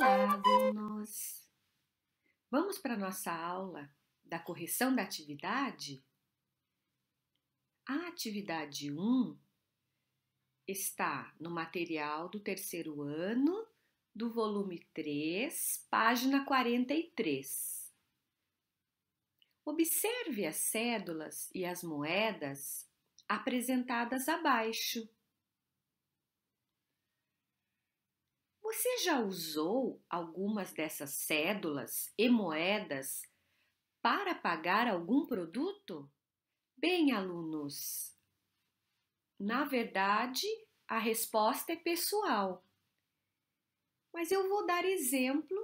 Olá, alunos! Vamos para a nossa aula da correção da atividade? A atividade 1 está no material do terceiro ano, do volume 3, página 43. Observe as cédulas e as moedas apresentadas abaixo. Você já usou algumas dessas cédulas e moedas para pagar algum produto? Bem, alunos, na verdade, a resposta é pessoal. Mas eu vou dar exemplo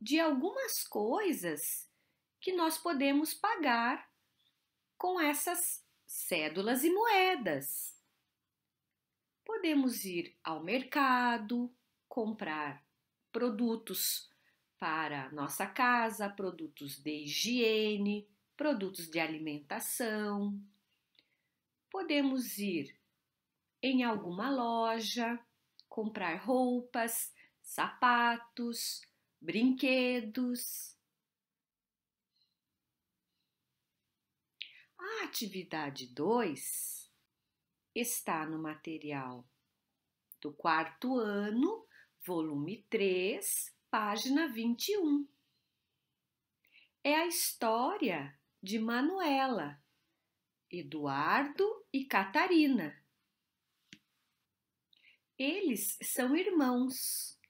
de algumas coisas que nós podemos pagar com essas cédulas e moedas. Podemos ir ao mercado, comprar produtos para nossa casa, produtos de higiene, produtos de alimentação. Podemos ir em alguma loja, comprar roupas, sapatos, brinquedos. A atividade 2 está no material do quarto ano volume 3, página 21. É a história de Manuela, Eduardo e Catarina. Eles são irmãos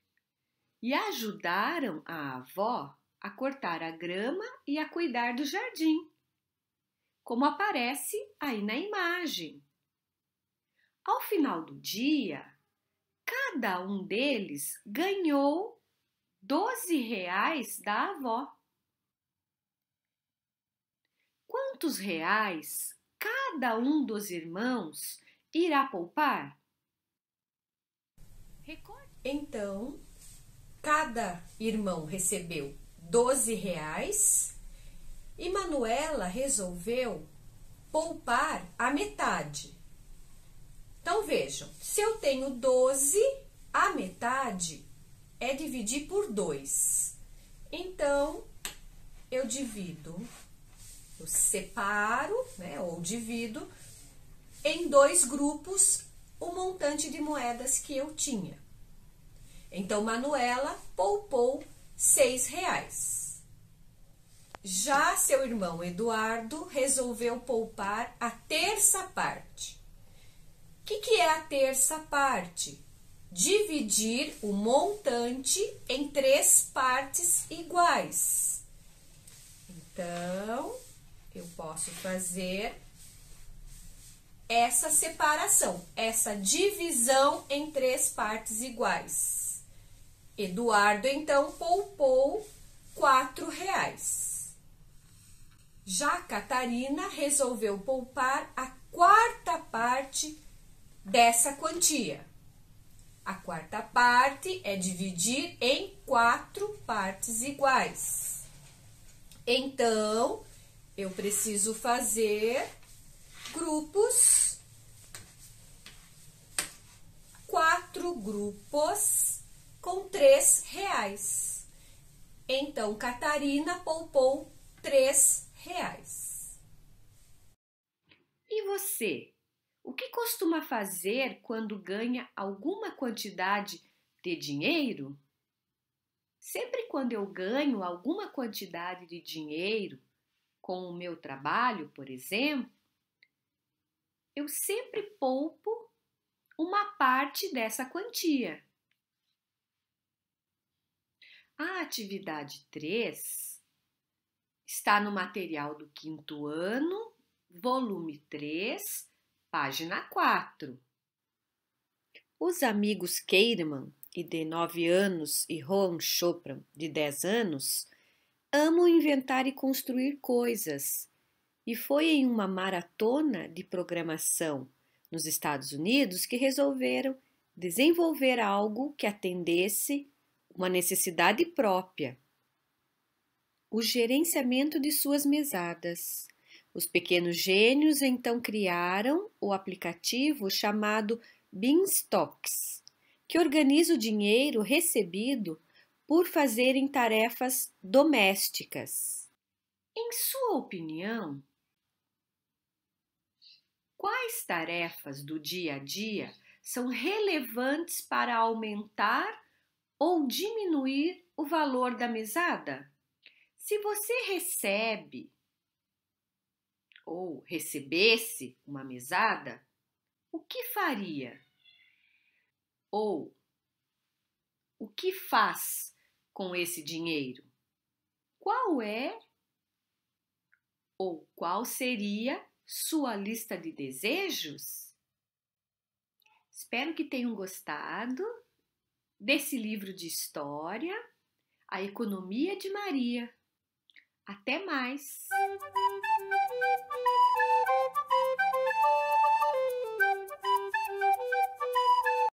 e ajudaram a avó a cortar a grama e a cuidar do jardim, como aparece aí na imagem. Ao final do dia, cada um deles ganhou 12 reais da avó. Quantos reais cada um dos irmãos irá poupar? Então, cada irmão recebeu 12 reais e Manuela resolveu poupar a metade então, vejam, se eu tenho 12, a metade é dividir por 2. Então, eu divido, eu separo, né, ou divido em dois grupos o montante de moedas que eu tinha. Então, Manuela poupou seis reais. Já seu irmão Eduardo resolveu poupar a terça parte, a terça parte. Dividir o montante em três partes iguais. Então, eu posso fazer essa separação, essa divisão em três partes iguais. Eduardo, então, poupou quatro reais. Já Catarina resolveu poupar a quarta parte dessa quantia. A quarta parte é dividir em quatro partes iguais. Então, eu preciso fazer grupos, quatro grupos com três reais. Então, Catarina poupou três reais. E você? O que costuma fazer quando ganha alguma quantidade de dinheiro? Sempre quando eu ganho alguma quantidade de dinheiro com o meu trabalho, por exemplo, eu sempre poupo uma parte dessa quantia. A atividade 3 está no material do quinto ano, volume 3, página 4. Os amigos Keirman, de 9 anos, e Rohan Chopra, de 10 anos, amam inventar e construir coisas. E foi em uma maratona de programação nos Estados Unidos que resolveram desenvolver algo que atendesse uma necessidade própria. O gerenciamento de suas mesadas. Os pequenos gênios então criaram o aplicativo chamado Beanstalks, que organiza o dinheiro recebido por fazerem tarefas domésticas. Em sua opinião, quais tarefas do dia a dia são relevantes para aumentar ou diminuir o valor da mesada? Se você recebe ou recebesse uma mesada, o que faria? Ou o que faz com esse dinheiro? Qual é ou qual seria sua lista de desejos? Espero que tenham gostado desse livro de história, A Economia de Maria. Até mais! Thank you.